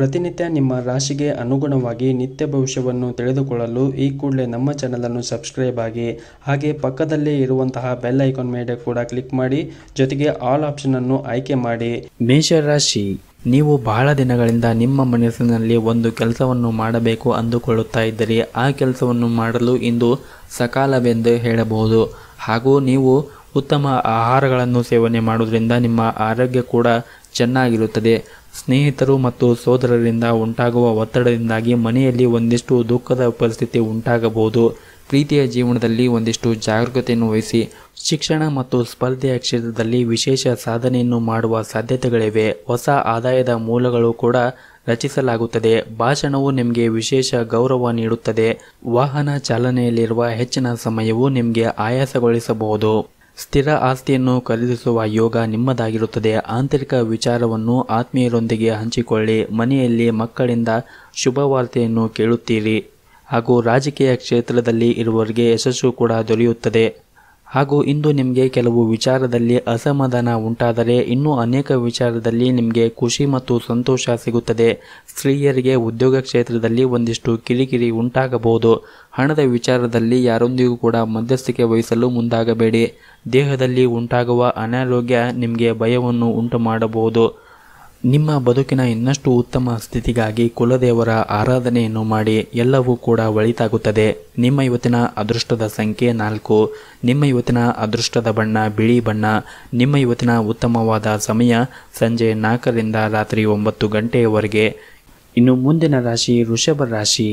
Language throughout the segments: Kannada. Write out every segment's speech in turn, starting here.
ಪ್ರತಿನಿತ್ಯ ನಿಮ್ಮ ರಾಶಿಗೆ ಅನುಗುಣವಾಗಿ ನಿತ್ಯ ಭವಿಷ್ಯವನ್ನು ತಿಳಿದುಕೊಳ್ಳಲು ಈ ಕೂಡಲೇ ನಮ್ಮ ಚಾನಲನ್ನು ಸಬ್ಸ್ಕ್ರೈಬ್ ಆಗಿ ಹಾಗೆ ಪಕ್ಕದಲ್ಲೇ ಇರುವಂತಹ ಬೆಲ್ ಐಕಾನ್ ಮೇಲೆ ಕೂಡ ಕ್ಲಿಕ್ ಮಾಡಿ ಜೊತೆಗೆ ಆಲ್ ಆಪ್ಷನನ್ನು ಆಯ್ಕೆ ಮಾಡಿ ಮೇಷರಾಶಿ ನೀವು ಬಹಳ ದಿನಗಳಿಂದ ನಿಮ್ಮ ಮನಸ್ಸಿನಲ್ಲಿ ಒಂದು ಕೆಲಸವನ್ನು ಮಾಡಬೇಕು ಅಂದುಕೊಳ್ಳುತ್ತಾ ಇದ್ದರೆ ಆ ಕೆಲಸವನ್ನು ಮಾಡಲು ಇಂದು ಸಕಾಲವೆಂದು ಹೇಳಬಹುದು ಹಾಗೂ ನೀವು ಉತ್ತಮ ಆಹಾರಗಳನ್ನು ಸೇವನೆ ಮಾಡುವುದರಿಂದ ನಿಮ್ಮ ಆರೋಗ್ಯ ಕೂಡ ಚೆನ್ನಾಗಿರುತ್ತದೆ ಸ್ನೇಹಿತರು ಮತ್ತು ಸೋದರರಿಂದ ಉಂಟಾಗುವ ಒತ್ತಡದಿಂದಾಗಿ ಮನೆಯಲ್ಲಿ ಒಂದಿಷ್ಟು ದುಃಖದ ಪರಿಸ್ಥಿತಿ ಉಂಟಾಗಬಹುದು ಪ್ರೀತಿಯ ಜೀವನದಲ್ಲಿ ಒಂದಿಷ್ಟು ಜಾಗರೂಕತೆಯನ್ನು ವಹಿಸಿ ಶಿಕ್ಷಣ ಮತ್ತು ಸ್ಪರ್ಧೆಯ ಕ್ಷೇತ್ರದಲ್ಲಿ ವಿಶೇಷ ಸಾಧನೆಯನ್ನು ಮಾಡುವ ಸಾಧ್ಯತೆಗಳಿವೆ ಹೊಸ ಆದಾಯದ ಮೂಲಗಳು ಕೂಡ ರಚಿಸಲಾಗುತ್ತದೆ ಭಾಷಣವು ನಿಮಗೆ ವಿಶೇಷ ಗೌರವ ನೀಡುತ್ತದೆ ವಾಹನ ಚಾಲನೆಯಲ್ಲಿರುವ ಹೆಚ್ಚಿನ ಸಮಯವು ನಿಮಗೆ ಆಯಾಸಗೊಳಿಸಬಹುದು ಸ್ಥಿರ ಆಸ್ತಿಯನ್ನು ಖರೀದಿಸುವ ಯೋಗ ನಿಮ್ಮದಾಗಿರುತ್ತದೆ ಆಂತರಿಕ ವಿಚಾರವನ್ನು ಆತ್ಮೀಯರೊಂದಿಗೆ ಹಂಚಿಕೊಳ್ಳಿ ಮನೆಯಲ್ಲಿ ಮಕ್ಕಳಿಂದ ಶುಭವಾರ್ತೆಯನ್ನು ಕೇಳುತ್ತೀರಿ ಹಾಗೂ ರಾಜಕೀಯ ಕ್ಷೇತ್ರದಲ್ಲಿ ಇರುವವರಿಗೆ ಯಶಸ್ಸು ಕೂಡ ದೊರೆಯುತ್ತದೆ ಹಾಗೂ ಇಂದು ನಿಮಗೆ ಕೆಲವು ವಿಚಾರದಲ್ಲಿ ಅಸಮಾಧಾನ ಉಂಟಾದರೆ ಇನ್ನೂ ಅನೇಕ ವಿಚಾರದಲ್ಲಿ ನಿಮಗೆ ಖುಷಿ ಮತ್ತು ಸಂತೋಷ ಸಿಗುತ್ತದೆ ಸ್ತ್ರೀಯರಿಗೆ ಉದ್ಯೋಗ ಕ್ಷೇತ್ರದಲ್ಲಿ ಒಂದಿಷ್ಟು ಕಿರಿಕಿರಿ ಉಂಟಾಗಬಹುದು ಹಣದ ವಿಚಾರದಲ್ಲಿ ಯಾರೊಂದಿಗೂ ಕೂಡ ಮಧ್ಯಸ್ಥಿಕೆ ವಹಿಸಲು ಮುಂದಾಗಬೇಡಿ ದೇಹದಲ್ಲಿ ಉಂಟಾಗುವ ಅನಾರೋಗ್ಯ ನಿಮಗೆ ಭಯವನ್ನು ಉಂಟು ಮಾಡಬಹುದು ನಿಮ್ಮ ಬದುಕಿನ ಇನ್ನಷ್ಟು ಉತ್ತಮ ಸ್ಥಿತಿಗಾಗಿ ಕುಲದೇವರ ಆರಾಧನೆಯನ್ನು ಮಾಡಿ ಎಲ್ಲವೂ ಕೂಡ ಒಳಿತಾಗುತ್ತದೆ ನಿಮ್ಮ ಇವತ್ತಿನ ಅದೃಷ್ಟದ ಸಂಖ್ಯೆ ನಾಲ್ಕು ನಿಮ್ಮ ಇವತ್ತಿನ ಅದೃಷ್ಟದ ಬಣ್ಣ ಬಿಳಿ ಬಣ್ಣ ನಿಮ್ಮ ಇವತ್ತಿನ ಉತ್ತಮವಾದ ಸಮಯ ಸಂಜೆ ನಾಲ್ಕರಿಂದ ರಾತ್ರಿ ಒಂಬತ್ತು ಗಂಟೆಯವರೆಗೆ ಇನ್ನು ಮುಂದಿನ ರಾಶಿ ವೃಷಭ ರಾಶಿ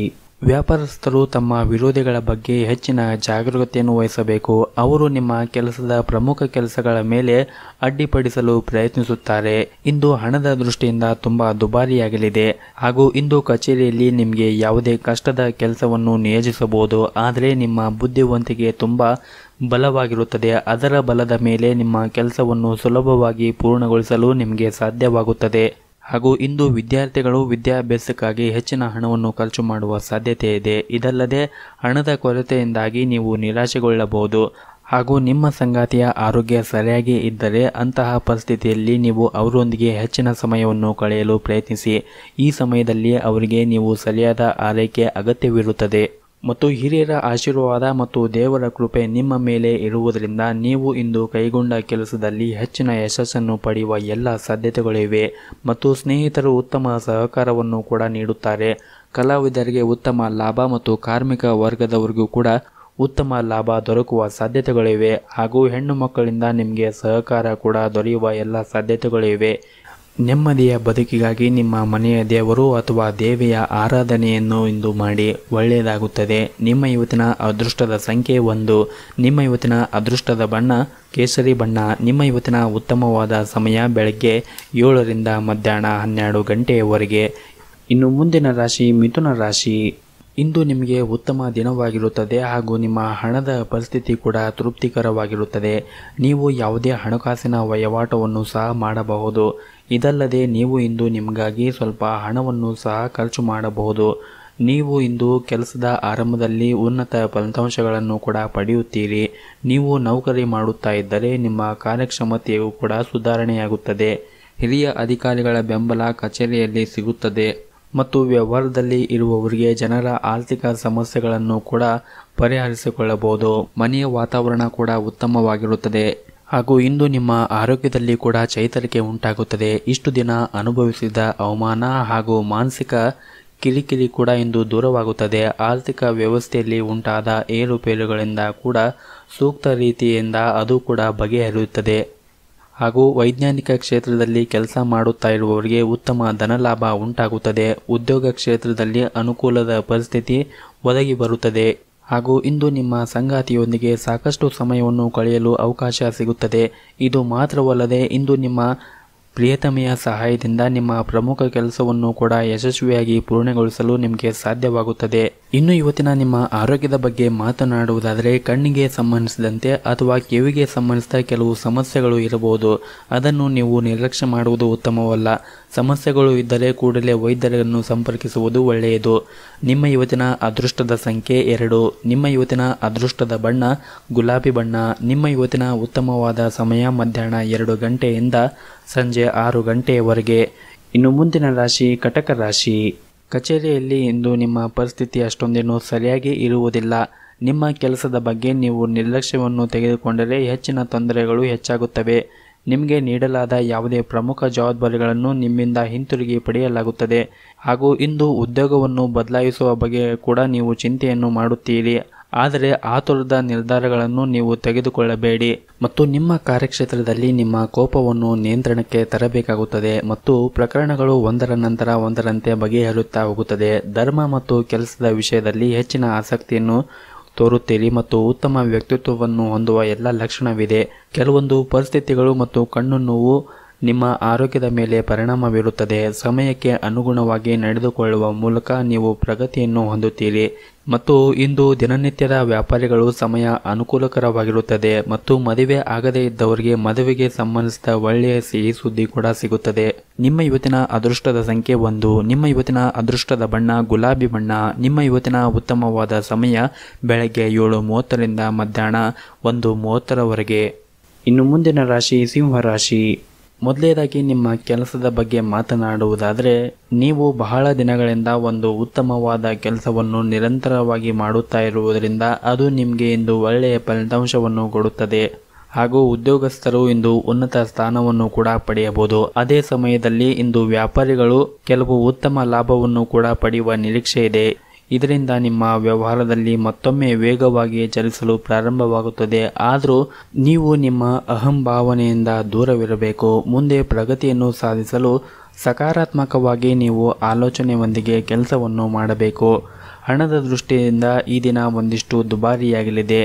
ವ್ಯಾಪಾರಸ್ಥರು ತಮ್ಮ ವಿರೋಧಿಗಳ ಬಗ್ಗೆ ಹೆಚ್ಚಿನ ಜಾಗರೂಕತೆಯನ್ನು ವಹಿಸಬೇಕು ಅವರು ನಿಮ್ಮ ಕೆಲಸದ ಪ್ರಮುಖ ಕೆಲಸಗಳ ಮೇಲೆ ಅಡ್ಡಿಪಡಿಸಲು ಪ್ರಯತ್ನಿಸುತ್ತಾರೆ ಇಂದು ಹಣದ ದೃಷ್ಟಿಯಿಂದ ತುಂಬ ದುಬಾರಿಯಾಗಲಿದೆ ಹಾಗೂ ಇಂದು ಕಚೇರಿಯಲ್ಲಿ ನಿಮಗೆ ಯಾವುದೇ ಕಷ್ಟದ ಕೆಲಸವನ್ನು ನಿಯೋಜಿಸಬಹುದು ಆದರೆ ನಿಮ್ಮ ಬುದ್ಧಿವಂತಿಕೆ ತುಂಬ ಬಲವಾಗಿರುತ್ತದೆ ಅದರ ಬಲದ ಮೇಲೆ ನಿಮ್ಮ ಕೆಲಸವನ್ನು ಸುಲಭವಾಗಿ ಪೂರ್ಣಗೊಳಿಸಲು ನಿಮಗೆ ಸಾಧ್ಯವಾಗುತ್ತದೆ ಹಾಗೂ ಇಂದು ವಿದ್ಯಾರ್ಥಿಗಳು ವಿದ್ಯಾಭ್ಯಾಸಕ್ಕಾಗಿ ಹೆಚ್ಚಿನ ಹಣವನ್ನು ಖರ್ಚು ಮಾಡುವ ಸಾಧ್ಯತೆ ಇದೆ ಇದಲ್ಲದೆ ಹಣದ ಕೊರತೆಯಿಂದಾಗಿ ನೀವು ನಿರಾಶೆಗೊಳ್ಳಬಹುದು ಹಾಗೂ ನಿಮ್ಮ ಸಂಗಾತಿಯ ಆರೋಗ್ಯ ಸರಿಯಾಗಿ ಇದ್ದರೆ ಅಂತಹ ಪರಿಸ್ಥಿತಿಯಲ್ಲಿ ನೀವು ಅವರೊಂದಿಗೆ ಹೆಚ್ಚಿನ ಸಮಯವನ್ನು ಕಳೆಯಲು ಪ್ರಯತ್ನಿಸಿ ಈ ಸಮಯದಲ್ಲಿ ಅವರಿಗೆ ನೀವು ಸರಿಯಾದ ಆರೈಕೆ ಅಗತ್ಯವಿರುತ್ತದೆ ಮತ್ತು ಹಿರಿಯರ ಆಶೀರ್ವಾದ ಮತ್ತು ದೇವರ ಕೃಪೆ ನಿಮ್ಮ ಮೇಲೆ ಇರುವುದರಿಂದ ನೀವು ಇಂದು ಕೈಗೊಂಡ ಕೆಲಸದಲ್ಲಿ ಹೆಚ್ಚಿನ ಯಶಸ್ಸನ್ನು ಪಡೆಯುವ ಎಲ್ಲ ಸಾಧ್ಯತೆಗಳಿವೆ ಮತ್ತು ಸ್ನೇಹಿತರು ಉತ್ತಮ ಸಹಕಾರವನ್ನು ಕೂಡ ನೀಡುತ್ತಾರೆ ಕಲಾವಿದರಿಗೆ ಉತ್ತಮ ಲಾಭ ಮತ್ತು ಕಾರ್ಮಿಕ ವರ್ಗದವರಿಗೂ ಕೂಡ ಉತ್ತಮ ಲಾಭ ದೊರಕುವ ಸಾಧ್ಯತೆಗಳಿವೆ ಹಾಗೂ ಹೆಣ್ಣು ಮಕ್ಕಳಿಂದ ನಿಮಗೆ ಸಹಕಾರ ಕೂಡ ದೊರೆಯುವ ಎಲ್ಲ ಸಾಧ್ಯತೆಗಳಿವೆ ನೆಮ್ಮದಿಯ ಬದುಕಿಗಾಗಿ ನಿಮ್ಮ ಮನೆಯ ದೇವರು ಅಥವಾ ದೇವಿಯ ಆರಾಧನೆಯನ್ನು ಇಂದು ಮಾಡಿ ಒಳ್ಳೆಯದಾಗುತ್ತದೆ ನಿಮ್ಮ ಇವತ್ತಿನ ಅದೃಷ್ಟದ ಸಂಖ್ಯೆ ಒಂದು ನಿಮ್ಮ ಇವತ್ತಿನ ಅದೃಷ್ಟದ ಬಣ್ಣ ಕೇಸರಿ ಬಣ್ಣ ನಿಮ್ಮ ಇವತ್ತಿನ ಉತ್ತಮವಾದ ಸಮಯ ಬೆಳಗ್ಗೆ ಏಳರಿಂದ ಮಧ್ಯಾಹ್ನ ಹನ್ನೆರಡು ಗಂಟೆಯವರೆಗೆ ಇನ್ನು ಮುಂದಿನ ರಾಶಿ ಮಿಥುನ ರಾಶಿ ಇಂದು ನಿಮಗೆ ಉತ್ತಮ ದಿನವಾಗಿರುತ್ತದೆ ಹಾಗೂ ನಿಮ್ಮ ಹಣದ ಪರಿಸ್ಥಿತಿ ಕೂಡ ತೃಪ್ತಿಕರವಾಗಿರುತ್ತದೆ ನೀವು ಯಾವುದೇ ಹಣಕಾಸಿನ ವಹಿವಾಟವನ್ನು ಸಹ ಮಾಡಬಹುದು ಇದಲ್ಲದೆ ನೀವು ಇಂದು ನಿಮಗಾಗಿ ಸ್ವಲ್ಪ ಹಣವನ್ನು ಸಹ ಖರ್ಚು ಮಾಡಬಹುದು ನೀವು ಇಂದು ಕೆಲಸದ ಆರಂಭದಲ್ಲಿ ಉನ್ನತ ಫಲಿತಾಂಶಗಳನ್ನು ಕೂಡ ಪಡೆಯುತ್ತೀರಿ ನೀವು ನೌಕರಿ ಮಾಡುತ್ತಾ ಇದ್ದರೆ ನಿಮ್ಮ ಕಾರ್ಯಕ್ಷಮತೆಯು ಕೂಡ ಸುಧಾರಣೆಯಾಗುತ್ತದೆ ಹಿರಿಯ ಅಧಿಕಾರಿಗಳ ಬೆಂಬಲ ಕಚೇರಿಯಲ್ಲಿ ಸಿಗುತ್ತದೆ ಮತ್ತು ವ್ಯವಹಾರದಲ್ಲಿ ಇರುವವರಿಗೆ ಜನರ ಆರ್ಥಿಕ ಸಮಸ್ಯೆಗಳನ್ನು ಕೂಡ ಪರಿಹರಿಸಿಕೊಳ್ಳಬಹುದು ಮನೆಯ ವಾತಾವರಣ ಕೂಡ ಉತ್ತಮವಾಗಿರುತ್ತದೆ ಹಾಗೂ ಇಂದು ನಿಮ್ಮ ಆರೋಗ್ಯದಲ್ಲಿ ಕೂಡ ಚೈತರಿಕೆ ಉಂಟಾಗುತ್ತದೆ ಇಷ್ಟು ದಿನ ಅನುಭವಿಸಿದ ಅವಮಾನ ಹಾಗೂ ಮಾನಸಿಕ ಕಿರಿಕಿರಿ ಕೂಡ ಇಂದು ದೂರವಾಗುತ್ತದೆ ಆರ್ಥಿಕ ವ್ಯವಸ್ಥೆಯಲ್ಲಿ ಉಂಟಾದ ಏರುಪೇರುಗಳಿಂದ ಕೂಡ ಸೂಕ್ತ ರೀತಿಯಿಂದ ಅದು ಕೂಡ ಬಗೆಹರಿಯುತ್ತದೆ ಹಾಗೂ ವೈಜ್ಞಾನಿಕ ಕ್ಷೇತ್ರದಲ್ಲಿ ಕೆಲಸ ಮಾಡುತ್ತಾ ಇರುವವರಿಗೆ ಉತ್ತಮ ಧನಲಾಭ ಉಂಟಾಗುತ್ತದೆ ಉದ್ಯೋಗ ಕ್ಷೇತ್ರದಲ್ಲಿ ಅನುಕೂಲದ ಪರಿಸ್ಥಿತಿ ಒದಗಿ ಬರುತ್ತದೆ ಹಾಗೂ ಇಂದು ನಿಮ್ಮ ಸಂಗಾತಿಯೊಂದಿಗೆ ಸಾಕಷ್ಟು ಸಮಯವನ್ನು ಕಳೆಯಲು ಅವಕಾಶ ಸಿಗುತ್ತದೆ ಇದು ಮಾತ್ರವಲ್ಲದೆ ಇಂದು ನಿಮ್ಮ ಪ್ರಿಯತಮೆಯ ಸಹಾಯದಿಂದ ನಿಮ್ಮ ಪ್ರಮುಖ ಕೆಲಸವನ್ನು ಕೂಡ ಯಶಸ್ವಿಯಾಗಿ ಪೂರ್ಣಗೊಳಿಸಲು ನಿಮಗೆ ಸಾಧ್ಯವಾಗುತ್ತದೆ ಇನ್ನು ಇವತ್ತಿನ ನಿಮ್ಮ ಆರೋಗ್ಯದ ಬಗ್ಗೆ ಮಾತನಾಡುವುದಾದರೆ ಕಣ್ಣಿಗೆ ಸಂಬಂಧಿಸಿದಂತೆ ಅಥವಾ ಕಿವಿಗೆ ಸಂಬಂಧಿಸಿದ ಕೆಲವು ಸಮಸ್ಯೆಗಳು ಇರಬಹುದು ಅದನ್ನು ನೀವು ನಿರ್ಲಕ್ಷ್ಯ ಮಾಡುವುದು ಉತ್ತಮವಲ್ಲ ಸಮಸ್ಯೆಗಳು ಇದ್ದರೆ ಕೂಡಲೇ ವೈದ್ಯರನ್ನು ಸಂಪರ್ಕಿಸುವುದು ಒಳ್ಳೆಯದು ನಿಮ್ಮ ಇವತ್ತಿನ ಅದೃಷ್ಟದ ಸಂಖ್ಯೆ ಎರಡು ನಿಮ್ಮ ಇವತ್ತಿನ ಅದೃಷ್ಟದ ಬಣ್ಣ ಗುಲಾಬಿ ಬಣ್ಣ ನಿಮ್ಮ ಇವತ್ತಿನ ಉತ್ತಮವಾದ ಸಮಯ ಮಧ್ಯಾಹ್ನ ಎರಡು ಗಂಟೆಯಿಂದ ಸಂಜೆ ಆರು ಗಂಟೆಯವರೆಗೆ ಇನ್ನು ಮುಂದಿನ ರಾಶಿ ಕಟಕ ರಾಶಿ ಕಚೇರಿಯಲ್ಲಿ ಇಂದು ನಿಮ್ಮ ಪರಿಸ್ಥಿತಿ ಅಷ್ಟೊಂದೇನು ಸರಿಯಾಗಿ ಇರುವುದಿಲ್ಲ ನಿಮ್ಮ ಕೆಲಸದ ಬಗ್ಗೆ ನೀವು ನಿರ್ಲಕ್ಷ್ಯವನ್ನು ತೆಗೆದುಕೊಂಡರೆ ಹೆಚ್ಚಿನ ತೊಂದರೆಗಳು ಹೆಚ್ಚಾಗುತ್ತವೆ ನಿಮಗೆ ನೀಡಲಾದ ಯಾವುದೇ ಪ್ರಮುಖ ಜವಾಬ್ದಾರಿಗಳನ್ನು ನಿಮ್ಮಿಂದ ಹಿಂತಿರುಗಿ ಪಡೆಯಲಾಗುತ್ತದೆ ಹಾಗೂ ಇಂದು ಉದ್ಯೋಗವನ್ನು ಬದಲಾಯಿಸುವ ಬಗ್ಗೆ ಕೂಡ ನೀವು ಚಿಂತೆಯನ್ನು ಮಾಡುತ್ತೀರಿ ಆದರೆ ಆತುರದ ನಿರ್ಧಾರಗಳನ್ನು ನೀವು ತೆಗೆದುಕೊಳ್ಳಬೇಡಿ ಮತ್ತು ನಿಮ್ಮ ಕಾರ್ಯಕ್ಷೇತ್ರದಲ್ಲಿ ನಿಮ್ಮ ಕೋಪವನ್ನು ನಿಯಂತ್ರಣಕ್ಕೆ ತರಬೇಕಾಗುತ್ತದೆ ಮತ್ತು ಪ್ರಕರಣಗಳು ಒಂದರ ನಂತರ ಒಂದರಂತೆ ಬಗೆಹರಿಯುತ್ತಾ ಹೋಗುತ್ತದೆ ಧರ್ಮ ಮತ್ತು ಕೆಲಸದ ವಿಷಯದಲ್ಲಿ ಹೆಚ್ಚಿನ ಆಸಕ್ತಿಯನ್ನು ತೋರುತ್ತೀರಿ ಮತ್ತು ಉತ್ತಮ ವ್ಯಕ್ತಿತ್ವವನ್ನು ಹೊಂದುವ ಎಲ್ಲ ಲಕ್ಷಣವಿದೆ ಕೆಲವೊಂದು ಪರಿಸ್ಥಿತಿಗಳು ಮತ್ತು ಕಣ್ಣು ನೋವು ನಿಮ್ಮ ಆರೋಗ್ಯದ ಮೇಲೆ ಪರಿಣಾಮ ಬೀರುತ್ತದೆ ಸಮಯಕ್ಕೆ ಅನುಗುಣವಾಗಿ ನಡೆದುಕೊಳ್ಳುವ ಮೂಲಕ ನೀವು ಪ್ರಗತಿಯನ್ನು ಹೊಂದುತ್ತೀರಿ ಮತ್ತು ಇಂದು ದಿನನಿತ್ಯದ ವ್ಯಾಪಾರಿಗಳು ಸಮಯ ಅನುಕೂಲಕರವಾಗಿರುತ್ತದೆ ಮತ್ತು ಮದುವೆ ಆಗದೇ ಇದ್ದವರಿಗೆ ಮದುವೆಗೆ ಸಂಬಂಧಿಸಿದ ಒಳ್ಳೆಯ ಸಿಹಿ ಸುದ್ದಿ ಕೂಡ ಸಿಗುತ್ತದೆ ನಿಮ್ಮ ಇವತ್ತಿನ ಅದೃಷ್ಟದ ಸಂಖ್ಯೆ ಒಂದು ನಿಮ್ಮ ಇವತ್ತಿನ ಅದೃಷ್ಟದ ಬಣ್ಣ ಗುಲಾಬಿ ಬಣ್ಣ ನಿಮ್ಮ ಇವತ್ತಿನ ಉತ್ತಮವಾದ ಸಮಯ ಬೆಳಗ್ಗೆ ಏಳು ಮೂವತ್ತರಿಂದ ಮಧ್ಯಾಹ್ನ ಒಂದು ಮೂವತ್ತರವರೆಗೆ ಇನ್ನು ಮುಂದಿನ ರಾಶಿ ಸಿಂಹ ರಾಶಿ ಮೊದಲೇದಾಗಿ ನಿಮ್ಮ ಕೆಲಸದ ಬಗ್ಗೆ ಮಾತನಾಡುವುದಾದರೆ ನೀವು ಬಹಳ ದಿನಗಳಿಂದ ಒಂದು ಉತ್ತಮವಾದ ಕೆಲಸವನ್ನು ನಿರಂತರವಾಗಿ ಮಾಡುತ್ತಾ ಇರುವುದರಿಂದ ಅದು ನಿಮಗೆ ಇಂದು ಒಳ್ಳೆಯ ಫಲಿತಾಂಶವನ್ನು ಕೊಡುತ್ತದೆ ಹಾಗೂ ಉದ್ಯೋಗಸ್ಥರು ಇಂದು ಉನ್ನತ ಸ್ಥಾನವನ್ನು ಕೂಡ ಪಡೆಯಬಹುದು ಅದೇ ಸಮಯದಲ್ಲಿ ಇಂದು ವ್ಯಾಪಾರಿಗಳು ಕೆಲವು ಉತ್ತಮ ಲಾಭವನ್ನು ಕೂಡ ಪಡೆಯುವ ನಿರೀಕ್ಷೆ ಇದೆ ಇದರಿಂದ ನಿಮ್ಮ ವ್ಯವಹಾರದಲ್ಲಿ ಮತ್ತೊಮ್ಮೆ ವೇಗವಾಗಿ ಚಲಿಸಲು ಪ್ರಾರಂಭವಾಗುತ್ತದೆ ಆದರೂ ನೀವು ನಿಮ್ಮ ಅಹಂಭಾವನೆಯಿಂದ ದೂರವಿರಬೇಕು ಮುಂದೆ ಪ್ರಗತಿಯನ್ನು ಸಾಧಿಸಲು ಸಕಾರಾತ್ಮಕವಾಗಿ ನೀವು ಆಲೋಚನೆಯೊಂದಿಗೆ ಕೆಲಸವನ್ನು ಮಾಡಬೇಕು ಹಣದ ದೃಷ್ಟಿಯಿಂದ ಈ ದಿನ ಒಂದಿಷ್ಟು ದುಬಾರಿಯಾಗಲಿದೆ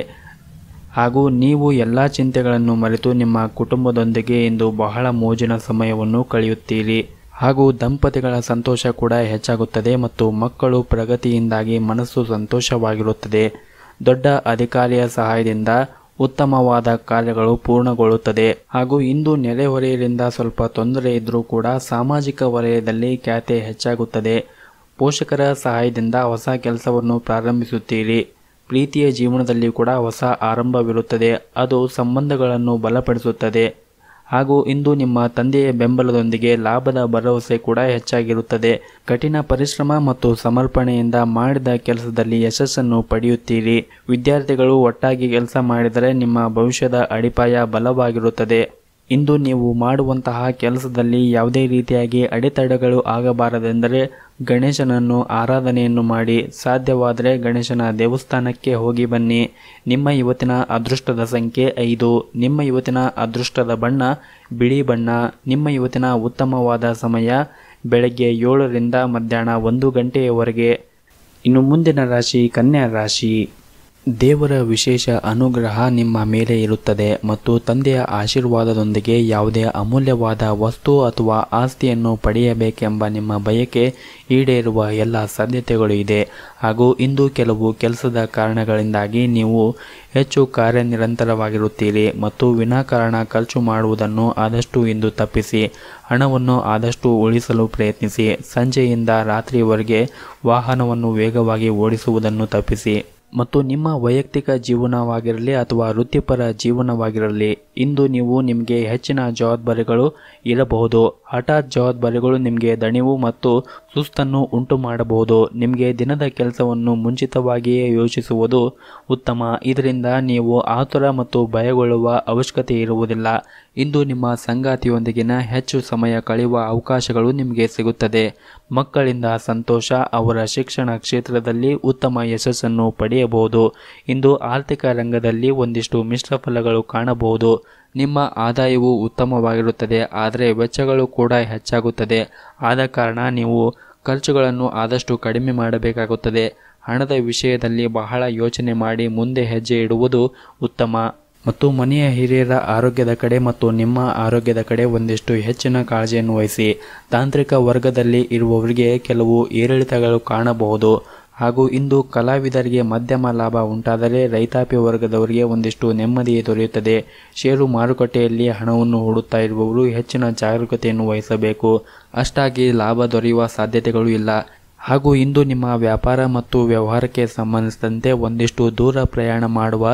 ಹಾಗೂ ನೀವು ಎಲ್ಲ ಚಿಂತೆಗಳನ್ನು ಮರೆತು ನಿಮ್ಮ ಕುಟುಂಬದೊಂದಿಗೆ ಇಂದು ಬಹಳ ಮೋಜಿನ ಸಮಯವನ್ನು ಕಳೆಯುತ್ತೀರಿ ಹಾಗೂ ದಂಪತಿಗಳ ಸಂತೋಷ ಕೂಡ ಹೆಚ್ಚಾಗುತ್ತದೆ ಮತ್ತು ಮಕ್ಕಳು ಪ್ರಗತಿಯಿಂದಾಗಿ ಮನಸ್ಸು ಸಂತೋಷವಾಗಿರುತ್ತದೆ ದೊಡ್ಡ ಅಧಿಕಾರಿಯ ಸಹಾಯದಿಂದ ಉತ್ತಮವಾದ ಕಾರ್ಯಗಳು ಪೂರ್ಣಗೊಳ್ಳುತ್ತದೆ ಹಾಗೂ ಇಂದು ನೆರೆಹೊರೆಯರಿಂದ ಸ್ವಲ್ಪ ತೊಂದರೆ ಇದ್ದರೂ ಕೂಡ ಸಾಮಾಜಿಕ ವಲಯದಲ್ಲಿ ಖ್ಯಾತೆ ಹೆಚ್ಚಾಗುತ್ತದೆ ಪೋಷಕರ ಸಹಾಯದಿಂದ ಹೊಸ ಕೆಲಸವನ್ನು ಪ್ರಾರಂಭಿಸುತ್ತೀರಿ ಪ್ರೀತಿಯ ಜೀವನದಲ್ಲಿ ಕೂಡ ಹೊಸ ಆರಂಭವಿರುತ್ತದೆ ಅದು ಸಂಬಂಧಗಳನ್ನು ಬಲಪಡಿಸುತ್ತದೆ ಹಾಗೂ ಇಂದು ನಿಮ್ಮ ತಂದೆಯ ಬೆಂಬಲದೊಂದಿಗೆ ಲಾಭದ ಭರವಸೆ ಕೂಡ ಹೆಚ್ಚಾಗಿರುತ್ತದೆ ಕಠಿಣ ಪರಿಶ್ರಮ ಮತ್ತು ಸಮರ್ಪಣೆಯಿಂದ ಮಾಡಿದ ಕೆಲಸದಲ್ಲಿ ಯಶಸ್ಸನ್ನು ಪಡೆಯುತ್ತೀರಿ ವಿದ್ಯಾರ್ಥಿಗಳು ಒಟ್ಟಾಗಿ ಕೆಲಸ ಮಾಡಿದರೆ ನಿಮ್ಮ ಭವಿಷ್ಯದ ಅಡಿಪಾಯ ಬಲವಾಗಿರುತ್ತದೆ ಇಂದು ನೀವು ಮಾಡುವಂತಹ ಕೆಲಸದಲ್ಲಿ ಯಾವುದೇ ರೀತಿಯಾಗಿ ಅಡೆತಡೆಗಳು ಆಗಬಾರದೆಂದರೆ ಗಣೇಶನನ್ನು ಆರಾಧನೆಯನ್ನು ಮಾಡಿ ಸಾಧ್ಯವಾದರೆ ಗಣೇಶನ ದೇವಸ್ಥಾನಕ್ಕೆ ಹೋಗಿ ಬನ್ನಿ ನಿಮ್ಮ ಇವತ್ತಿನ ಅದೃಷ್ಟದ ಸಂಖ್ಯೆ ಐದು ನಿಮ್ಮ ಇವತ್ತಿನ ಅದೃಷ್ಟದ ಬಣ್ಣ ಬಿಳಿ ಬಣ್ಣ ನಿಮ್ಮ ಇವತ್ತಿನ ಉತ್ತಮವಾದ ಸಮಯ ಬೆಳಗ್ಗೆ ಏಳರಿಂದ ಮಧ್ಯಾಹ್ನ ಒಂದು ಗಂಟೆಯವರೆಗೆ ಇನ್ನು ಮುಂದಿನ ರಾಶಿ ಕನ್ಯಾ ರಾಶಿ ದೇವರ ವಿಶೇಷ ಅನುಗ್ರಹ ನಿಮ್ಮ ಮೇಲೆ ಇರುತ್ತದೆ ಮತ್ತು ತಂದೆಯ ಆಶೀರ್ವಾದದೊಂದಿಗೆ ಯಾವುದೇ ಅಮೂಲ್ಯವಾದ ವಸ್ತು ಅಥವಾ ಆಸ್ತಿಯನ್ನು ಪಡೆಯಬೇಕೆಂಬ ನಿಮ್ಮ ಬಯಕೆ ಈಡೇರುವ ಎಲ್ಲ ಸಾಧ್ಯತೆಗಳು ಇದೆ ಹಾಗೂ ಇಂದು ಕೆಲವು ಕೆಲಸದ ಕಾರಣಗಳಿಂದಾಗಿ ನೀವು ಹೆಚ್ಚು ಕಾರ್ಯನಿರಂತರವಾಗಿರುತ್ತೀರಿ ಮತ್ತು ವಿನಾಕಾರಣ ಖರ್ಚು ಮಾಡುವುದನ್ನು ಆದಷ್ಟು ಇಂದು ತಪ್ಪಿಸಿ ಹಣವನ್ನು ಆದಷ್ಟು ಉಳಿಸಲು ಪ್ರಯತ್ನಿಸಿ ಸಂಜೆಯಿಂದ ರಾತ್ರಿವರೆಗೆ ವಾಹನವನ್ನು ವೇಗವಾಗಿ ಓಡಿಸುವುದನ್ನು ತಪ್ಪಿಸಿ ಮತ್ತು ನಿಮ್ಮ ವೈಯಕ್ತಿಕ ಜೀವನವಾಗಿರಲಿ ಅಥವಾ ವೃತ್ತಿಪರ ಜೀವನವಾಗಿರಲಿ ಇಂದು ನೀವು ನಿಮಗೆ ಹೆಚ್ಚಿನ ಜವಾಬ್ದಾರಿಗಳು ಇರಬಹುದು ಹಠಾತ್ ಜವಾಬ್ದಾರಿಗಳು ನಿಮಗೆ ದಣಿವು ಮತ್ತು ಸುಸ್ತನ್ನು ಉಂಟು ಮಾಡಬಹುದು ನಿಮಗೆ ದಿನದ ಕೆಲಸವನ್ನು ಮುಂಚಿತವಾಗಿಯೇ ಯೋಚಿಸುವುದು ಉತ್ತಮ ಇದರಿಂದ ನೀವು ಆತುರ ಮತ್ತು ಭಯಗೊಳ್ಳುವ ಅವಶ್ಯಕತೆ ಇರುವುದಿಲ್ಲ ಇಂದು ನಿಮ್ಮ ಸಂಗಾತಿಯೊಂದಿಗಿನ ಹೆಚ್ಚು ಸಮಯ ಕಳೆಯುವ ಅವಕಾಶಗಳು ನಿಮಗೆ ಸಿಗುತ್ತದೆ ಮಕ್ಕಳಿಂದ ಸಂತೋಷ ಅವರ ಶಿಕ್ಷಣ ಕ್ಷೇತ್ರದಲ್ಲಿ ಉತ್ತಮ ಯಶಸ್ಸನ್ನು ಪಡೆಯಬಹುದು ಇಂದು ಆರ್ಥಿಕ ರಂಗದಲ್ಲಿ ಒಂದಿಷ್ಟು ಮಿಶ್ರ ಫಲಗಳು ಕಾಣಬಹುದು ನಿಮ್ಮ ಆದಾಯವು ಉತ್ತಮವಾಗಿರುತ್ತದೆ ಆದರೆ ವೆಚ್ಚಗಳು ಕೂಡ ಹೆಚ್ಚಾಗುತ್ತದೆ ಆದ ಕಾರಣ ನೀವು ಖರ್ಚುಗಳನ್ನು ಆದಷ್ಟು ಕಡಿಮೆ ಮಾಡಬೇಕಾಗುತ್ತದೆ ಹಣದ ವಿಷಯದಲ್ಲಿ ಬಹಳ ಯೋಚನೆ ಮಾಡಿ ಮುಂದೆ ಹೆಜ್ಜೆ ಇಡುವುದು ಉತ್ತಮ ಮತ್ತು ಮನೆಯ ಹಿರಿಯರ ಆರೋಗ್ಯದ ಕಡೆ ಮತ್ತು ನಿಮ್ಮ ಆರೋಗ್ಯದ ಕಡೆ ಒಂದಿಷ್ಟು ಹೆಚ್ಚಿನ ಕಾಳಜಿಯನ್ನು ವಹಿಸಿ ತಾಂತ್ರಿಕ ವರ್ಗದಲ್ಲಿ ಇರುವವರಿಗೆ ಕೆಲವು ಏರಿಳಿತಗಳು ಕಾಣಬಹುದು ಹಾಗೂ ಇಂದು ಕಲಾವಿದರಿಗೆ ಮಧ್ಯಮ ಲಾಭ ಉಂಟಾದರೆ ರೈತಾಪಿ ವರ್ಗದವರಿಗೆ ಒಂದಿಷ್ಟು ನೆಮ್ಮದಿ ದೊರೆಯುತ್ತದೆ ಷೇರು ಮಾರುಕಟ್ಟೆಯಲ್ಲಿ ಹಣವನ್ನು ಹೂಡುತ್ತಾ ಇರುವವರು ಹೆಚ್ಚಿನ ಜಾಗರೂಕತೆಯನ್ನು ವಹಿಸಬೇಕು ಅಷ್ಟಾಗಿ ಲಾಭ ದೊರೆಯುವ ಸಾಧ್ಯತೆಗಳು ಇಲ್ಲ ಹಾಗೂ ಇಂದು ನಿಮ್ಮ ವ್ಯಾಪಾರ ಮತ್ತು ವ್ಯವಹಾರಕ್ಕೆ ಸಂಬಂಧಿಸಿದಂತೆ ಒಂದಿಷ್ಟು ದೂರ ಪ್ರಯಾಣ ಮಾಡುವ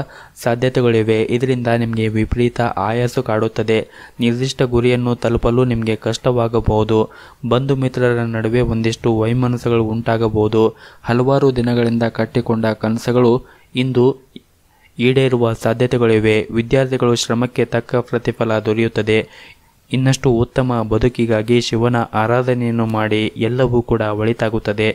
ಸಾಧ್ಯತೆಗಳಿವೆ ಇದರಿಂದ ನಿಮಗೆ ವಿಪರೀತ ಆಯಾಸು ಕಾಡುತ್ತದೆ ನಿರ್ದಿಷ್ಟ ಗುರಿಯನ್ನು ತಲುಪಲು ನಿಮಗೆ ಕಷ್ಟವಾಗಬಹುದು ಬಂಧು ಮಿತ್ರರ ನಡುವೆ ಒಂದಿಷ್ಟು ವೈಮನಸ್ಸುಗಳು ಉಂಟಾಗಬಹುದು ಹಲವಾರು ದಿನಗಳಿಂದ ಕಟ್ಟಿಕೊಂಡ ಕನಸುಗಳು ಇಂದು ಈಡೇರುವ ಸಾಧ್ಯತೆಗಳಿವೆ ವಿದ್ಯಾರ್ಥಿಗಳು ಶ್ರಮಕ್ಕೆ ತಕ್ಕ ಪ್ರತಿಫಲ ದೊರೆಯುತ್ತದೆ ಇನ್ನಷ್ಟು ಉತ್ತಮ ಬದುಕಿಗಾಗಿ ಶಿವನ ಆರಾಧನೆಯನ್ನು ಮಾಡಿ ಎಲ್ಲವೂ ಕೂಡ ಒಳಿತಾಗುತ್ತದೆ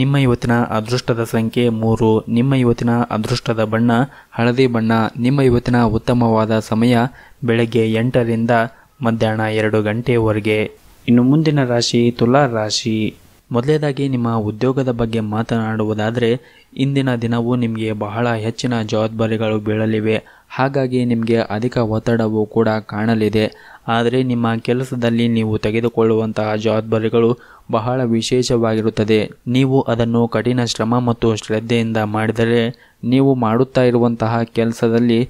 ನಿಮ್ಮ ಇವತ್ತಿನ ಅದೃಷ್ಟದ ಸಂಖ್ಯೆ ಮೂರು ನಿಮ್ಮ ಇವತ್ತಿನ ಅದೃಷ್ಟದ ಬಣ್ಣ ಹಳದಿ ಬಣ್ಣ ನಿಮ್ಮ ಇವತ್ತಿನ ಉತ್ತಮವಾದ ಸಮಯ ಬೆಳಗ್ಗೆ ಎಂಟರಿಂದ ಮಧ್ಯಾಹ್ನ ಎರಡು ಗಂಟೆವರೆಗೆ ಇನ್ನು ಮುಂದಿನ ರಾಶಿ ತುಲಾ ರಾಶಿ ಮೊದಲನೇದಾಗಿ ನಿಮ್ಮ ಉದ್ಯೋಗದ ಬಗ್ಗೆ ಮಾತನಾಡುವುದಾದರೆ ಇಂದಿನ ದಿನವೂ ನಿಮಗೆ ಬಹಳ ಹೆಚ್ಚಿನ ಜವಾಬ್ದಾರಿಗಳು ಬೀಳಲಿವೆ ಹಾಗಾಗಿ ನಿಮಗೆ ಅಧಿಕ ಒತ್ತಡವೂ ಕೂಡ ಕಾಣಲಿದೆ ಆದರೆ ನಿಮ್ಮ ಕೆಲಸದಲ್ಲಿ ನೀವು ತೆಗೆದುಕೊಳ್ಳುವಂತಹ ಜವಾಬ್ದಾರಿಗಳು ಬಹಳ ವಿಶೇಷವಾಗಿರುತ್ತದೆ ನೀವು ಅದನ್ನು ಕಠಿಣ ಶ್ರಮ ಮತ್ತು ಶ್ರದ್ಧೆಯಿಂದ ಮಾಡಿದರೆ ನೀವು ಮಾಡುತ್ತಾ ಇರುವಂತಹ ಕೆಲಸದಲ್ಲಿ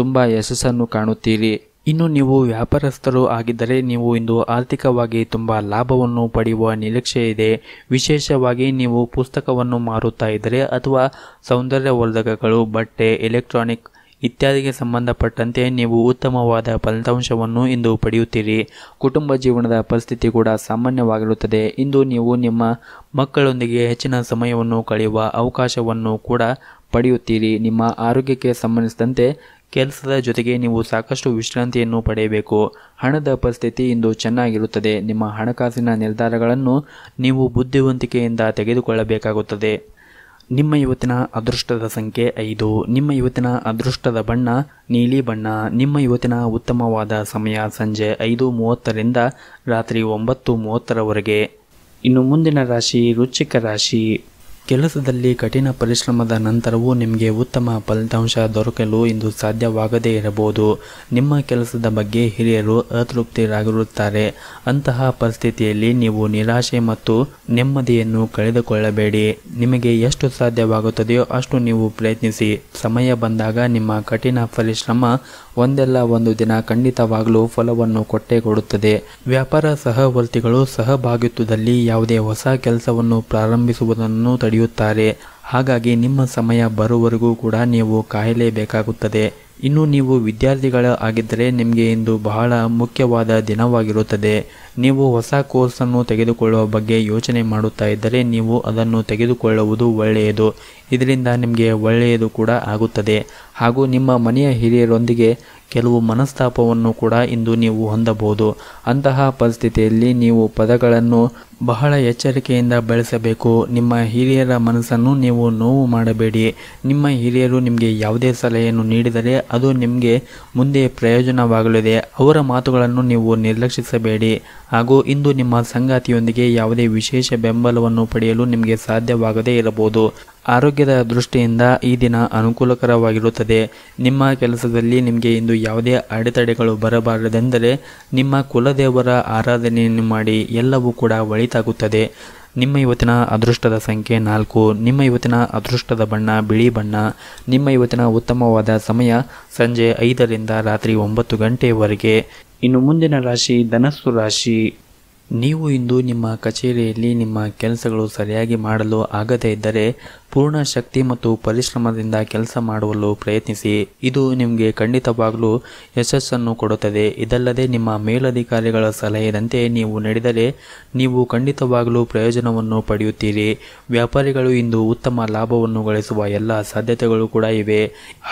ತುಂಬ ಯಶಸ್ಸನ್ನು ಕಾಣುತ್ತೀರಿ ಇನ್ನು ನೀವು ವ್ಯಾಪಾರಸ್ಥರು ಆಗಿದ್ದರೆ ನೀವು ಇಂದು ಆರ್ಥಿಕವಾಗಿ ತುಂಬ ಲಾಭವನ್ನು ಪಡೆಯುವ ನಿರೀಕ್ಷೆ ಇದೆ ವಿಶೇಷವಾಗಿ ನೀವು ಪುಸ್ತಕವನ್ನು ಮಾರುತ್ತಾ ಇದ್ದರೆ ಅಥವಾ ಸೌಂದರ್ಯವರ್ಧಕಗಳು ಬಟ್ಟೆ ಎಲೆಕ್ಟ್ರಾನಿಕ್ ಇತ್ಯಾದಿಗೆ ಸಂಬಂಧಪಟ್ಟಂತೆ ನೀವು ಉತ್ತಮವಾದ ಫಲಿತಾಂಶವನ್ನು ಇಂದು ಪಡೆಯುತ್ತೀರಿ ಕುಟುಂಬ ಜೀವನದ ಪರಿಸ್ಥಿತಿ ಕೂಡ ಸಾಮಾನ್ಯವಾಗಿರುತ್ತದೆ ಇಂದು ನೀವು ನಿಮ್ಮ ಮಕ್ಕಳೊಂದಿಗೆ ಹೆಚ್ಚಿನ ಸಮಯವನ್ನು ಕಳೆಯುವ ಅವಕಾಶವನ್ನು ಕೂಡ ಪಡೆಯುತ್ತೀರಿ ನಿಮ್ಮ ಆರೋಗ್ಯಕ್ಕೆ ಸಂಬಂಧಿಸಿದಂತೆ ಕೆಲಸದ ಜೊತೆಗೆ ನೀವು ಸಾಕಷ್ಟು ವಿಶ್ರಾಂತಿಯನ್ನು ಪಡೆಯಬೇಕು ಹಣದ ಪರಿಸ್ಥಿತಿ ಇಂದು ಚೆನ್ನಾಗಿರುತ್ತದೆ ನಿಮ್ಮ ಹಣಕಾಸಿನ ನಿರ್ಧಾರಗಳನ್ನು ನೀವು ಬುದ್ಧಿವಂತಿಕೆಯಿಂದ ತೆಗೆದುಕೊಳ್ಳಬೇಕಾಗುತ್ತದೆ ನಿಮ್ಮ ಇವತ್ತಿನ ಅದೃಷ್ಟದ ಸಂಖ್ಯೆ ಐದು ನಿಮ್ಮ ಇವತ್ತಿನ ಅದೃಷ್ಟದ ಬಣ್ಣ ನೀಲಿ ಬಣ್ಣ ನಿಮ್ಮ ಇವತ್ತಿನ ಉತ್ತಮವಾದ ಸಮಯ ಸಂಜೆ ಐದು ಮೂವತ್ತರಿಂದ ರಾತ್ರಿ ಒಂಬತ್ತು ಮೂವತ್ತರವರೆಗೆ ಇನ್ನು ಮುಂದಿನ ರಾಶಿ ರುಚಿಕ ರಾಶಿ ಕೆಲಸದಲ್ಲಿ ಕಠಿಣ ಪರಿಶ್ರಮದ ನಂತರವೂ ನಿಮಗೆ ಉತ್ತಮ ಫಲಿತಾಂಶ ದೊರಕಲು ಇಂದು ಸಾಧ್ಯವಾಗದೇ ಇರಬಹುದು ನಿಮ್ಮ ಕೆಲಸದ ಬಗ್ಗೆ ಹಿರಿಯರು ಅತೃಪ್ತಿರಾಗಿರುತ್ತಾರೆ ಅಂತಹ ಪರಿಸ್ಥಿತಿಯಲ್ಲಿ ನೀವು ನಿರಾಶೆ ಮತ್ತು ನೆಮ್ಮದಿಯನ್ನು ಕಳೆದುಕೊಳ್ಳಬೇಡಿ ನಿಮಗೆ ಎಷ್ಟು ಸಾಧ್ಯವಾಗುತ್ತದೆಯೋ ಅಷ್ಟು ನೀವು ಪ್ರಯತ್ನಿಸಿ ಸಮಯ ಬಂದಾಗ ನಿಮ್ಮ ಕಠಿಣ ಪರಿಶ್ರಮ ಒಂದೆಲ್ಲ ಒಂದು ದಿನ ಖಂಡಿತವಾಗಲೂ ಫಲವನ್ನು ಕೊಟ್ಟೆ ಕೊಡುತ್ತದೆ ವ್ಯಾಪಾರ ಸಹವರ್ತಿಗಳು ಸಹಭಾಗಿತ್ವದಲ್ಲಿ ಯಾವುದೇ ಹೊಸ ಕೆಲಸವನ್ನು ಪ್ರಾರಂಭಿಸುವುದನ್ನು ತಡೆಯುತ್ತಾರೆ ಹಾಗಾಗಿ ನಿಮ್ಮ ಸಮಯ ಬರುವವರೆಗೂ ಕೂಡ ನೀವು ಕಾಯಲೇಬೇಕಾಗುತ್ತದೆ ಇನ್ನು ನೀವು ವಿದ್ಯಾರ್ಥಿಗಳ ಆಗಿದ್ದರೆ ನಿಮಗೆ ಇಂದು ಬಹಳ ಮುಖ್ಯವಾದ ದಿನವಾಗಿರುತ್ತದೆ ನೀವು ಹೊಸ ಕೋರ್ಸನ್ನು ತೆಗೆದುಕೊಳ್ಳುವ ಬಗ್ಗೆ ಯೋಚನೆ ಮಾಡುತ್ತಾ ಇದ್ದರೆ ನೀವು ಅದನ್ನು ತೆಗೆದುಕೊಳ್ಳುವುದು ಒಳ್ಳೆಯದು ಇದರಿಂದ ನಿಮಗೆ ಒಳ್ಳೆಯದು ಕೂಡ ಆಗುತ್ತದೆ ಹಾಗೂ ನಿಮ್ಮ ಮನೆಯ ಹಿರಿಯರೊಂದಿಗೆ ಕೆಲವು ಮನಸ್ತಾಪವನ್ನು ಕೂಡ ಇಂದು ನೀವು ಹೊಂದಬಹುದು ಅಂತಹ ಪರಿಸ್ಥಿತಿಯಲ್ಲಿ ನೀವು ಪದಗಳನ್ನು ಬಹಳ ಎಚ್ಚರಿಕೆಯಿಂದ ಬಳಸಬೇಕು ನಿಮ್ಮ ಹಿರಿಯರ ಮನಸ್ಸನ್ನು ನೀವು ನೋವು ಮಾಡಬೇಡಿ ನಿಮ್ಮ ಹಿರಿಯರು ನಿಮಗೆ ಯಾವುದೇ ಸಲಹೆಯನ್ನು ನೀಡಿದರೆ ಅದು ನಿಮಗೆ ಮುಂದೆ ಪ್ರಯೋಜನವಾಗಲಿದೆ ಅವರ ಮಾತುಗಳನ್ನು ನೀವು ನಿರ್ಲಕ್ಷಿಸಬೇಡಿ ಹಾಗೂ ಇಂದು ನಿಮ್ಮ ಸಂಗಾತಿಯೊಂದಿಗೆ ಯಾವುದೇ ವಿಶೇಷ ಬೆಂಬಲವನ್ನು ಪಡೆಯಲು ನಿಮಗೆ ಸಾಧ್ಯವಾಗದೇ ಇರಬಹುದು ಆರೋಗ್ಯದ ದೃಷ್ಟಿಯಿಂದ ಈ ದಿನ ಅನುಕೂಲಕರವಾಗಿರುತ್ತದೆ ನಿಮ್ಮ ಕೆಲಸದಲ್ಲಿ ನಿಮಗೆ ಇಂದು ಯಾವುದೇ ಅಡೆತಡೆಗಳು ಬರಬಾರದೆಂದರೆ ನಿಮ್ಮ ಕುಲದೇವರ ಆರಾಧನೆಯನ್ನು ಮಾಡಿ ಎಲ್ಲವೂ ಕೂಡ ಒಳಿತಾಗುತ್ತದೆ ನಿಮ್ಮ ಇವತ್ತಿನ ಅದೃಷ್ಟದ ಸಂಖ್ಯೆ ನಾಲ್ಕು ನಿಮ್ಮ ಇವತ್ತಿನ ಅದೃಷ್ಟದ ಬಣ್ಣ ಬಿಳಿ ಬಣ್ಣ ನಿಮ್ಮ ಇವತ್ತಿನ ಉತ್ತಮವಾದ ಸಮಯ ಸಂಜೆ ಐದರಿಂದ ರಾತ್ರಿ ಒಂಬತ್ತು ಗಂಟೆಯವರೆಗೆ ಇನ್ನು ಮುಂದಿನ ರಾಶಿ ಧನಸ್ಸು ರಾಶಿ ನೀವು ಇಂದು ನಿಮ್ಮ ಕಚೇರಿಯಲ್ಲಿ ನಿಮ್ಮ ಕೆಲಸಗಳು ಸರಿಯಾಗಿ ಮಾಡಲು ಆಗದೇ ಇದ್ದರೆ ಪೂರ್ಣ ಶಕ್ತಿ ಮತ್ತು ಪರಿಶ್ರಮದಿಂದ ಕೆಲಸ ಮಾಡಲು ಪ್ರಯತ್ನಿಸಿ ಇದು ನಿಮಗೆ ಖಂಡಿತವಾಗಲೂ ಯಶಸ್ಸನ್ನು ಕೊಡುತ್ತದೆ ಇದಲ್ಲದೆ ನಿಮ್ಮ ಮೇಲಧಿಕಾರಿಗಳ ಸಲಹೆಯಂತೆ ನೀವು ನಡೆದರೆ ನೀವು ಖಂಡಿತವಾಗಲೂ ಪ್ರಯೋಜನವನ್ನು ಪಡೆಯುತ್ತೀರಿ ವ್ಯಾಪಾರಿಗಳು ಇಂದು ಉತ್ತಮ ಲಾಭವನ್ನು ಗಳಿಸುವ ಎಲ್ಲ ಸಾಧ್ಯತೆಗಳು ಕೂಡ ಇವೆ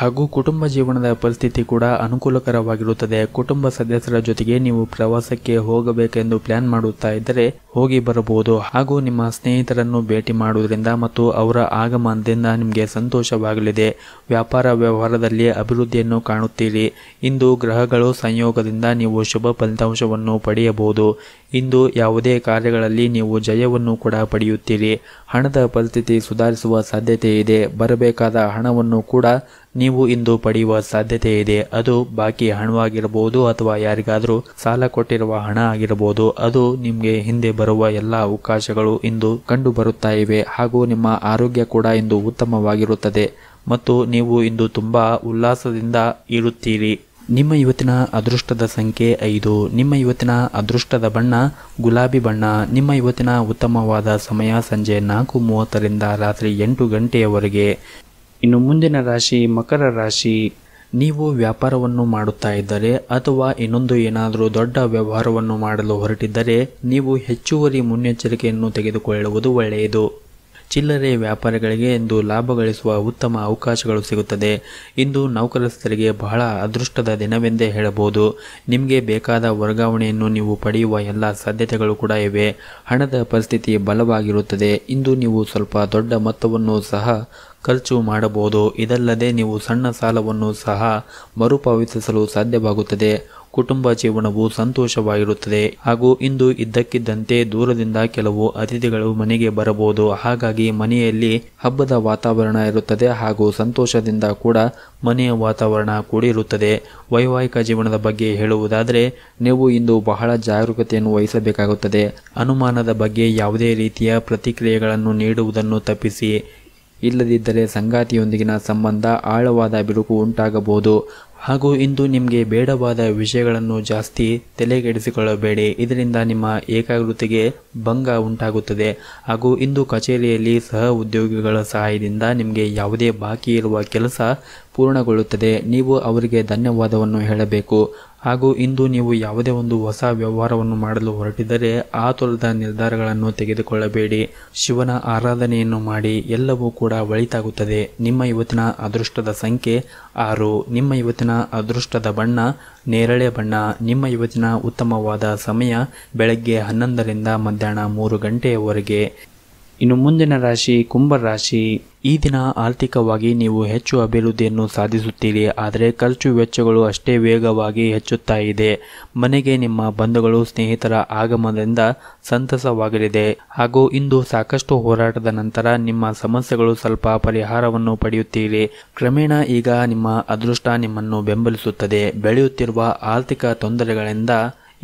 ಹಾಗೂ ಕುಟುಂಬ ಜೀವನದ ಪರಿಸ್ಥಿತಿ ಕೂಡ ಅನುಕೂಲಕರವಾಗಿರುತ್ತದೆ ಕುಟುಂಬ ಸದಸ್ಯರ ಜೊತೆಗೆ ನೀವು ಪ್ರವಾಸಕ್ಕೆ ಹೋಗಬೇಕೆಂದು ಪ್ಲಾನ್ ಮಾಡುತ್ತಾ ಇದ್ದರೆ ಹೋಗಿ ಬರಬಹುದು ಹಾಗೂ ನಿಮ್ಮ ಸ್ನೇಹಿತರನ್ನು ಭೇಟಿ ಮಾಡುವುದರಿಂದ ಮತ್ತು ಅವರ ಆಗ ಆಗಮನದಿಂದ ನಿಮಗೆ ಸಂತೋಷವಾಗಲಿದೆ ವ್ಯಾಪಾರ ವ್ಯವಹಾರದಲ್ಲಿ ಅಭಿವೃದ್ಧಿಯನ್ನು ಕಾಣುತ್ತೀರಿ ಇಂದು ಗ್ರಹಗಳು ಸಂಯೋಗದಿಂದ ನೀವು ಶುಭ ಫಲಿತಾಂಶವನ್ನು ಪಡೆಯಬಹುದು ಇಂದು ಯಾವುದೇ ಕಾರ್ಯಗಳಲ್ಲಿ ನೀವು ಜಯವನ್ನು ಕೂಡ ಪಡೆಯುತ್ತೀರಿ ಹಣದ ಪರಿಸ್ಥಿತಿ ಸುಧಾರಿಸುವ ಸಾಧ್ಯತೆ ಇದೆ ಬರಬೇಕಾದ ಹಣವನ್ನು ಕೂಡ ನೀವು ಇಂದು ಪಡೆಯುವ ಸಾಧ್ಯತೆ ಇದೆ ಅದು ಬಾಕಿ ಹಣವಾಗಿರಬಹುದು ಅಥವಾ ಯಾರಿಗಾದರೂ ಸಾಲ ಕೊಟ್ಟಿರುವ ಹಣ ಆಗಿರಬಹುದು ಅದು ನಿಮಗೆ ಹಿಂದೆ ಬರುವ ಎಲ್ಲ ಅವಕಾಶಗಳು ಇಂದು ಕಂಡು ಬರುತ್ತಾ ಇವೆ ಹಾಗೂ ನಿಮ್ಮ ಆರೋಗ್ಯ ಕೂಡ ಇಂದು ಉತ್ತಮವಾಗಿರುತ್ತದೆ ಮತ್ತು ನೀವು ಇಂದು ತುಂಬ ಉಲ್ಲಾಸದಿಂದ ಇರುತ್ತೀರಿ ನಿಮ್ಮ ಇವತ್ತಿನ ಅದೃಷ್ಟದ ಸಂಖ್ಯೆ ಐದು ನಿಮ್ಮ ಇವತ್ತಿನ ಅದೃಷ್ಟದ ಬಣ್ಣ ಗುಲಾಬಿ ಬಣ್ಣ ನಿಮ್ಮ ಇವತ್ತಿನ ಉತ್ತಮವಾದ ಸಮಯ ಸಂಜೆ ನಾಲ್ಕು ಮೂವತ್ತರಿಂದ ರಾತ್ರಿ ಎಂಟು ಗಂಟೆಯವರೆಗೆ ಇನ್ನು ಮುಂದಿನ ರಾಶಿ ಮಕರ ರಾಶಿ ನೀವು ವ್ಯಾಪಾರವನ್ನು ಮಾಡುತ್ತಾ ಇದ್ದರೆ ಅಥವಾ ಇನ್ನೊಂದು ಏನಾದರೂ ದೊಡ್ಡ ವ್ಯವಹಾರವನ್ನು ಮಾಡಲು ಹೊರಟಿದ್ದರೆ ನೀವು ಹೆಚ್ಚುವರಿ ಮುನ್ನೆಚ್ಚರಿಕೆಯನ್ನು ತೆಗೆದುಕೊಳ್ಳುವುದು ಒಳ್ಳೆಯದು ಚಿಲ್ಲರೆ ವ್ಯಾಪಾರಿಗಳಿಗೆ ಇಂದು ಲಾಭ ಗಳಿಸುವ ಉತ್ತಮ ಅವಕಾಶಗಳು ಸಿಗುತ್ತದೆ ಇಂದು ನೌಕರಸ್ಥರಿಗೆ ಬಹಳ ಅದೃಷ್ಟದ ದಿನವೆಂದೇ ಹೇಳಬಹುದು ನಿಮಗೆ ಬೇಕಾದ ವರ್ಗಾವಣೆಯನ್ನು ನೀವು ಪಡೆಯುವ ಎಲ್ಲ ಸಾಧ್ಯತೆಗಳು ಕೂಡ ಇವೆ ಹಣದ ಪರಿಸ್ಥಿತಿ ಬಲವಾಗಿರುತ್ತದೆ ಇಂದು ನೀವು ಸ್ವಲ್ಪ ದೊಡ್ಡ ಮೊತ್ತವನ್ನು ಸಹ ಖರ್ಚು ಮಾಡಬಹುದು ಇದಲ್ಲದೆ ನೀವು ಸಣ್ಣ ಸಾಲವನ್ನು ಸಹ ಮರುಪಾವತಿಸಲು ಸಾಧ್ಯವಾಗುತ್ತದೆ ಕುಟುಂಬ ಜೀವನವು ಸಂತೋಷವಾಗಿರುತ್ತದೆ ಹಾಗೂ ಇಂದು ಇದ್ದಕ್ಕಿದ್ದಂತೆ ದೂರದಿಂದ ಕೆಲವು ಅತಿಥಿಗಳು ಮನೆಗೆ ಬರಬಹುದು ಹಾಗಾಗಿ ಮನೆಯಲ್ಲಿ ಹಬ್ಬದ ವಾತಾವರಣ ಇರುತ್ತದೆ ಹಾಗೂ ಸಂತೋಷದಿಂದ ಕೂಡ ಮನೆಯ ವಾತಾವರಣ ಕೂಡಿರುತ್ತದೆ ವೈವಾಹಿಕ ಜೀವನದ ಬಗ್ಗೆ ಹೇಳುವುದಾದರೆ ನೀವು ಇಂದು ಬಹಳ ಜಾಗರೂಕತೆಯನ್ನು ವಹಿಸಬೇಕಾಗುತ್ತದೆ ಅನುಮಾನದ ಬಗ್ಗೆ ಯಾವುದೇ ರೀತಿಯ ಪ್ರತಿಕ್ರಿಯೆಗಳನ್ನು ನೀಡುವುದನ್ನು ತಪ್ಪಿಸಿ ಇಲ್ಲದಿದ್ದರೆ ಸಂಗಾತಿಯೊಂದಿಗಿನ ಸಂಬಂಧ ಆಳವಾದ ಬಿರುಕು ಉಂಟಾಗಬಹುದು ಹಾಗೂ ಇಂದು ನಿಮಗೆ ಬೇಡವಾದ ವಿಷಯಗಳನ್ನು ಜಾಸ್ತಿ ತಲೆಗೆಡಿಸಿಕೊಳ್ಳಬೇಡಿ ಇದರಿಂದ ನಿಮ್ಮ ಏಕಾಗ್ರತೆಗೆ ಭಂಗ ಉಂಟಾಗುತ್ತದೆ ಹಾಗೂ ಇಂದು ಕಚೇರಿಯಲ್ಲಿ ಸಹ ಉದ್ಯೋಗಿಗಳ ಸಹಾಯದಿಂದ ನಿಮಗೆ ಯಾವುದೇ ಬಾಕಿ ಇರುವ ಕೆಲಸ ಪೂರ್ಣಗೊಳ್ಳುತ್ತದೆ ನೀವು ಅವರಿಗೆ ಧನ್ಯವಾದವನ್ನು ಹೇಳಬೇಕು ಹಾಗೂ ಇಂದು ನೀವು ಯಾವುದೇ ಒಂದು ಹೊಸ ವ್ಯವಹಾರವನ್ನು ಮಾಡಲು ಹೊರಟಿದರೆ ಆ ತೊರೆದ ನಿರ್ಧಾರಗಳನ್ನು ತೆಗೆದುಕೊಳ್ಳಬೇಡಿ ಶಿವನ ಆರಾಧನೆಯನ್ನು ಮಾಡಿ ಎಲ್ಲವೂ ಕೂಡ ಒಳಿತಾಗುತ್ತದೆ ನಿಮ್ಮ ಇವತ್ತಿನ ಅದೃಷ್ಟದ ಸಂಖ್ಯೆ ಆರು ನಿಮ್ಮ ಇವತ್ತಿನ ಅದೃಷ್ಟದ ಬಣ್ಣ ನೇರಳೆ ಬಣ್ಣ ನಿಮ್ಮ ಇವತ್ತಿನ ಉತ್ತಮವಾದ ಸಮಯ ಬೆಳಗ್ಗೆ ಹನ್ನೊಂದರಿಂದ ಮಧ್ಯಾಹ್ನ ಮೂರು ಗಂಟೆಯವರೆಗೆ ಇನ್ನು ಮುಂದಿನ ರಾಶಿ ಕುಂಭ ರಾಶಿ ಈ ದಿನ ಆರ್ಥಿಕವಾಗಿ ನೀವು ಹೆಚ್ಚು ಅಭಿವೃದ್ಧಿಯನ್ನು ಸಾಧಿಸುತ್ತೀರಿ ಆದರೆ ಖರ್ಚು ವೆಚ್ಚಗಳು ಅಷ್ಟೇ ವೇಗವಾಗಿ ಹೆಚ್ಚುತ್ತಾ ಇದೆ ಮನೆಗೆ ನಿಮ್ಮ ಬಂಧುಗಳು ಸ್ನೇಹಿತರ ಆಗಮನದಿಂದ ಸಂತಸವಾಗಲಿದೆ ಹಾಗೂ ಇಂದು ಸಾಕಷ್ಟು ಹೋರಾಟದ ನಂತರ ನಿಮ್ಮ ಸಮಸ್ಯೆಗಳು ಸ್ವಲ್ಪ ಪರಿಹಾರವನ್ನು ಪಡೆಯುತ್ತೀರಿ ಕ್ರಮೇಣ ಈಗ ನಿಮ್ಮ ಅದೃಷ್ಟ ನಿಮ್ಮನ್ನು ಬೆಂಬಲಿಸುತ್ತದೆ ಬೆಳೆಯುತ್ತಿರುವ ಆರ್ಥಿಕ ತೊಂದರೆಗಳಿಂದ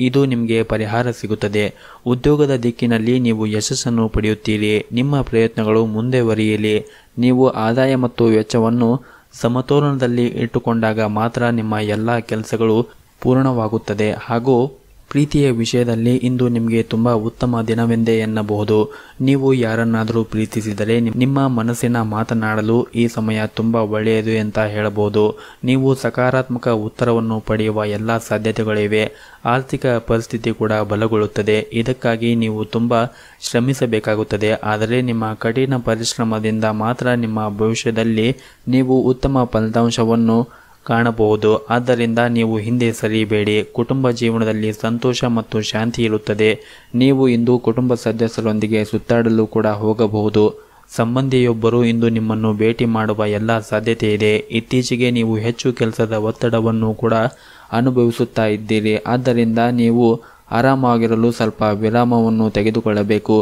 ಇದು ನಿಮಗೆ ಪರಿಹಾರ ಸಿಗುತ್ತದೆ ಉದ್ಯೋಗದ ದಿಕ್ಕಿನಲ್ಲಿ ನೀವು ಯಶಸ್ಸನ್ನು ಪಡೆಯುತ್ತೀರಿ ನಿಮ್ಮ ಪ್ರಯತ್ನಗಳು ಮುಂದೆವರಿಯಲಿ ನೀವು ಆದಾಯ ಮತ್ತು ವೆಚ್ಚವನ್ನು ಸಮತೋಲನದಲ್ಲಿ ಇಟ್ಟುಕೊಂಡಾಗ ಮಾತ್ರ ನಿಮ್ಮ ಎಲ್ಲ ಕೆಲಸಗಳು ಪೂರ್ಣವಾಗುತ್ತದೆ ಹಾಗೂ ಪ್ರೀತಿಯ ವಿಷಯದಲ್ಲಿ ಇಂದು ನಿಮಗೆ ತುಂಬ ಉತ್ತಮ ದಿನವೆಂದೇ ಎನ್ನಬಹುದು ನೀವು ಯಾರನ್ನಾದರೂ ಪ್ರೀತಿಸಿದರೆ ನಿಮ್ಮ ಮನಸ್ಸಿನ ಮಾತನಾಡಲು ಈ ಸಮಯ ತುಂಬ ಒಳ್ಳೆಯದು ಅಂತ ಹೇಳಬಹುದು ನೀವು ಸಕಾರಾತ್ಮಕ ಉತ್ತರವನ್ನು ಪಡೆಯುವ ಎಲ್ಲ ಸಾಧ್ಯತೆಗಳಿವೆ ಆರ್ಥಿಕ ಪರಿಸ್ಥಿತಿ ಕೂಡ ಬಲಗೊಳ್ಳುತ್ತದೆ ಇದಕ್ಕಾಗಿ ನೀವು ತುಂಬ ಶ್ರಮಿಸಬೇಕಾಗುತ್ತದೆ ಆದರೆ ನಿಮ್ಮ ಕಠಿಣ ಪರಿಶ್ರಮದಿಂದ ಮಾತ್ರ ನಿಮ್ಮ ಭವಿಷ್ಯದಲ್ಲಿ ನೀವು ಉತ್ತಮ ಫಲಿತಾಂಶವನ್ನು ಕಾಣಬಹುದು ಆದ್ದರಿಂದ ನೀವು ಹಿಂದೆ ಸರಿಯಬೇಡಿ ಕುಟುಂಬ ಜೀವನದಲ್ಲಿ ಸಂತೋಷ ಮತ್ತು ಶಾಂತಿ ಇರುತ್ತದೆ ನೀವು ಇಂದು ಕುಟುಂಬ ಸದಸ್ಯರೊಂದಿಗೆ ಸುತ್ತಾಡಲು ಕೂಡ ಹೋಗಬಹುದು ಸಂಬಂಧಿಯೊಬ್ಬರು ಇಂದು ನಿಮ್ಮನ್ನು ಭೇಟಿ ಮಾಡುವ ಎಲ್ಲ ಸಾಧ್ಯತೆ ಇದೆ ಇತ್ತೀಚೆಗೆ ನೀವು ಹೆಚ್ಚು ಕೆಲಸದ ಒತ್ತಡವನ್ನು ಕೂಡ ಅನುಭವಿಸುತ್ತಾ ಇದ್ದೀರಿ ಆದ್ದರಿಂದ ನೀವು ಆರಾಮಾಗಿರಲು ಸ್ವಲ್ಪ ವಿರಾಮವನ್ನು ತೆಗೆದುಕೊಳ್ಳಬೇಕು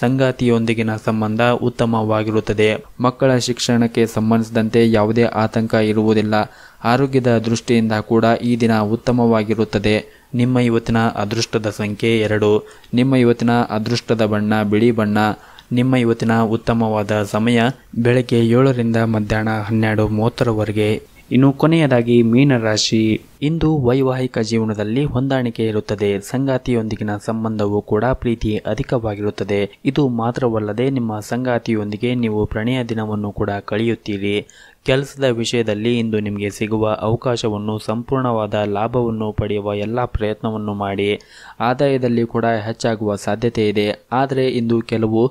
ಸಂಗಾತಿಯೊಂದಿಗಿನ ಸಂಬಂಧ ಉತ್ತಮವಾಗಿರುತ್ತದೆ ಮಕ್ಕಳ ಶಿಕ್ಷಣಕ್ಕೆ ಸಂಬಂಧಿಸಿದಂತೆ ಯಾವುದೇ ಆತಂಕ ಇರುವುದಿಲ್ಲ ಆರೋಗ್ಯದ ದೃಷ್ಟಿಯಿಂದ ಕೂಡ ಈ ದಿನ ಉತ್ತಮವಾಗಿರುತ್ತದೆ ನಿಮ್ಮ ಇವತ್ತಿನ ಅದೃಷ್ಟದ ಸಂಖ್ಯೆ ಎರಡು ನಿಮ್ಮ ಇವತ್ತಿನ ಅದೃಷ್ಟದ ಬಣ್ಣ ಬಿಳಿ ಬಣ್ಣ ನಿಮ್ಮ ಇವತ್ತಿನ ಉತ್ತಮವಾದ ಸಮಯ ಬೆಳಗ್ಗೆ ಏಳರಿಂದ ಮಧ್ಯಾಹ್ನ ಹನ್ನೆರಡು ಮೂವತ್ತರವರೆಗೆ ಇನ್ನು ಕೊನೆಯದಾಗಿ ಮೀನರಾಶಿ ಇಂದು ವೈವಾಹಿಕ ಜೀವನದಲ್ಲಿ ಹೊಂದಾಣಿಕೆ ಇರುತ್ತದೆ ಸಂಗಾತಿಯೊಂದಿಗಿನ ಸಂಬಂಧವು ಕೂಡ ಪ್ರೀತಿ ಅಧಿಕವಾಗಿರುತ್ತದೆ ಇದು ಮಾತ್ರವಲ್ಲದೆ ನಿಮ್ಮ ಸಂಗಾತಿಯೊಂದಿಗೆ ನೀವು ಪ್ರಣಯ ದಿನವನ್ನು ಕೂಡ ಕಳೆಯುತ್ತೀರಿ ಕೆಲಸದ ವಿಷಯದಲ್ಲಿ ಇಂದು ನಿಮಗೆ ಸಿಗುವ ಅವಕಾಶವನ್ನು ಸಂಪೂರ್ಣವಾದ ಲಾಭವನ್ನು ಪಡೆಯುವ ಎಲ್ಲ ಪ್ರಯತ್ನವನ್ನು ಮಾಡಿ ಆದಾಯದಲ್ಲಿ ಕೂಡ ಹೆಚ್ಚಾಗುವ ಸಾಧ್ಯತೆ ಇದೆ ಆದರೆ ಇಂದು ಕೆಲವು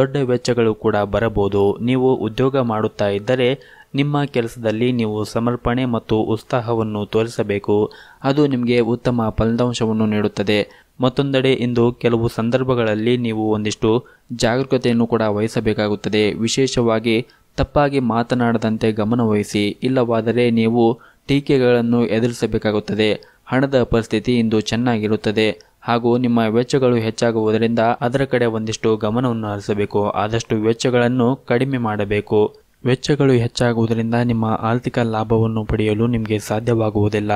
ದೊಡ್ಡ ವೆಚ್ಚಗಳು ಕೂಡ ಬರಬಹುದು ನೀವು ಉದ್ಯೋಗ ಮಾಡುತ್ತಾ ಇದ್ದರೆ ನಿಮ್ಮ ಕೆಲಸದಲ್ಲಿ ನೀವು ಸಮರ್ಪಣೆ ಮತ್ತು ಉತ್ಸಾಹವನ್ನು ತೋರಿಸಬೇಕು ಅದು ನಿಮಗೆ ಉತ್ತಮ ಫಲಿತಾಂಶವನ್ನು ನೀಡುತ್ತದೆ ಮತ್ತೊಂದೆಡೆ ಇಂದು ಕೆಲವು ಸಂದರ್ಭಗಳಲ್ಲಿ ನೀವು ಒಂದಿಷ್ಟು ಜಾಗರೂಕತೆಯನ್ನು ಕೂಡ ವಹಿಸಬೇಕಾಗುತ್ತದೆ ವಿಶೇಷವಾಗಿ ತಪ್ಪಾಗಿ ಮಾತನಾಡದಂತೆ ಗಮನವಹಿಸಿ ಇಲ್ಲವಾದರೆ ನೀವು ಟೀಕೆಗಳನ್ನು ಎದುರಿಸಬೇಕಾಗುತ್ತದೆ ಹಣದ ಪರಿಸ್ಥಿತಿ ಇಂದು ಚೆನ್ನಾಗಿರುತ್ತದೆ ಹಾಗೂ ನಿಮ್ಮ ವೆಚ್ಚಗಳು ಹೆಚ್ಚಾಗುವುದರಿಂದ ಅದರ ಕಡೆ ಒಂದಿಷ್ಟು ಗಮನವನ್ನು ಹರಿಸಬೇಕು ಆದಷ್ಟು ವೆಚ್ಚಗಳನ್ನು ಕಡಿಮೆ ಮಾಡಬೇಕು ವೆಚ್ಚಗಳು ಹೆಚ್ಚಾಗುವುದರಿಂದ ನಿಮ್ಮ ಆರ್ಥಿಕ ಲಾಭವನ್ನು ಪಡೆಯಲು ನಿಮಗೆ ಸಾಧ್ಯವಾಗುವುದಿಲ್ಲ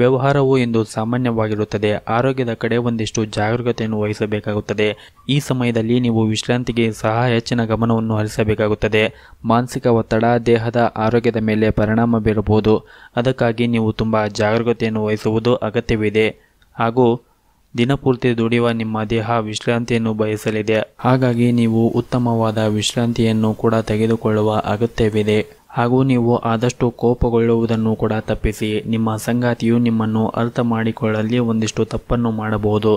ವ್ಯವಹಾರವು ಎಂದು ಸಾಮಾನ್ಯವಾಗಿರುತ್ತದೆ ಆರೋಗ್ಯದ ಕಡೆ ಒಂದಿಷ್ಟು ಜಾಗರೂಕತೆಯನ್ನು ವಹಿಸಬೇಕಾಗುತ್ತದೆ ಈ ಸಮಯದಲ್ಲಿ ನೀವು ವಿಶ್ರಾಂತಿಗೆ ಸಹ ಹೆಚ್ಚಿನ ಗಮನವನ್ನು ಹರಿಸಬೇಕಾಗುತ್ತದೆ ಮಾನಸಿಕ ಒತ್ತಡ ದೇಹದ ಆರೋಗ್ಯದ ಮೇಲೆ ಪರಿಣಾಮ ಬೀರಬಹುದು ಅದಕ್ಕಾಗಿ ನೀವು ತುಂಬ ಜಾಗರೂಕತೆಯನ್ನು ವಹಿಸುವುದು ಅಗತ್ಯವಿದೆ ಹಾಗೂ ದಿನಪೂರ್ತಿ ದುಡಿಯುವ ನಿಮ್ಮ ದೇಹ ವಿಶ್ರಾಂತಿಯನ್ನು ಬಯಸಲಿದೆ ಹಾಗಾಗಿ ನೀವು ಉತ್ತಮವಾದ ವಿಶ್ರಾಂತಿಯನ್ನು ಕೂಡ ತೆಗೆದುಕೊಳ್ಳುವ ಅಗತ್ಯವಿದೆ ಹಾಗೂ ನೀವು ಆದಷ್ಟು ಕೋಪಗೊಳ್ಳುವುದನ್ನು ಕೂಡ ತಪ್ಪಿಸಿ ನಿಮ್ಮ ಸಂಗಾತಿಯು ನಿಮ್ಮನ್ನು ಅರ್ಥ ಮಾಡಿಕೊಳ್ಳಲಿ ಒಂದಿಷ್ಟು ತಪ್ಪನ್ನು ಮಾಡಬಹುದು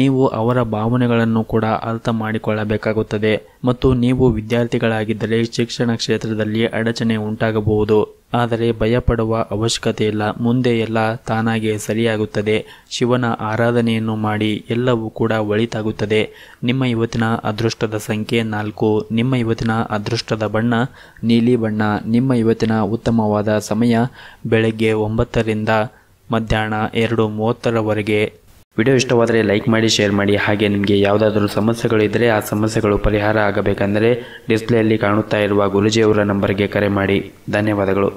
ನೀವು ಅವರ ಭಾವನೆಗಳನ್ನು ಕೂಡ ಅರ್ಥ ಮಾಡಿಕೊಳ್ಳಬೇಕಾಗುತ್ತದೆ ಮತ್ತು ನೀವು ವಿದ್ಯಾರ್ಥಿಗಳಾಗಿದ್ದರೆ ಶಿಕ್ಷಣ ಕ್ಷೇತ್ರದಲ್ಲಿ ಅಡಚಣೆ ಉಂಟಾಗಬಹುದು ಆದರೆ ಭಯಪಡುವ ಅವಶ್ಯಕತೆ ಇಲ್ಲ ಮುಂದೆ ಎಲ್ಲ ತಾನಾಗೆ ಸರಿಯಾಗುತ್ತದೆ ಶಿವನ ಆರಾಧನೆಯನ್ನು ಮಾಡಿ ಎಲ್ಲವೂ ಕೂಡ ಒಳಿತಾಗುತ್ತದೆ ನಿಮ್ಮ ಇವತ್ತಿನ ಅದೃಷ್ಟದ ಸಂಖ್ಯೆ ನಾಲ್ಕು ನಿಮ್ಮ ಇವತ್ತಿನ ಅದೃಷ್ಟದ ಬಣ್ಣ ನೀಲಿ ಬಣ್ಣ ನಿಮ್ಮ ಇವತ್ತಿನ ಉತ್ತಮವಾದ ಸಮಯ ಬೆಳಗ್ಗೆ ಒಂಬತ್ತರಿಂದ ಮಧ್ಯಾಹ್ನ ಎರಡು ಮೂವತ್ತರವರೆಗೆ ವಿಡಿಯೋ ಇಷ್ಟವಾದರೆ ಲೈಕ್ ಮಾಡಿ ಶೇರ್ ಮಾಡಿ ಹಾಗೆ ನಿಮಗೆ ಯಾವುದಾದರೂ ಸಮಸ್ಯೆಗಳು ಇದ್ದರೆ ಆ ಸಮಸ್ಯೆಗಳು ಪರಿಹಾರ ಆಗಬೇಕೆಂದರೆ ಡಿಸ್ಪ್ಲೇಯಲ್ಲಿ ಕಾಣುತ್ತಾ ಇರುವ ಗುರುಜಿಯವರ ನಂಬರ್ಗೆ ಕರೆ ಮಾಡಿ ಧನ್ಯವಾದಗಳು